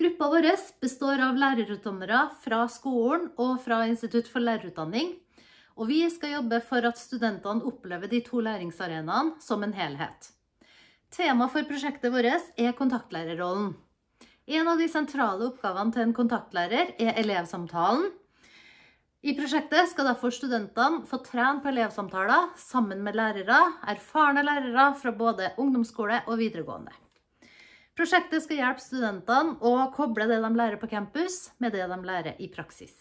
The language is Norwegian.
Gruppa vår består av lærerutdannere fra skolen og fra Institutt for lærerutdanning. Og vi skal jobbe for at studentene opplever de to læringsarenaene som en helhet. Tema for prosjektet vårt er kontaktlærerrollen. En av de sentrale oppgavene til en kontaktlærer er elevsamtalen. I prosjektet skal derfor studentene få trene på elevsamtaler sammen med lærere, erfarne lærere fra både ungdomsskole og videregående. Prosjektet skal hjelpe studentene å koble det de lærer på campus, med det de lærer i praksis.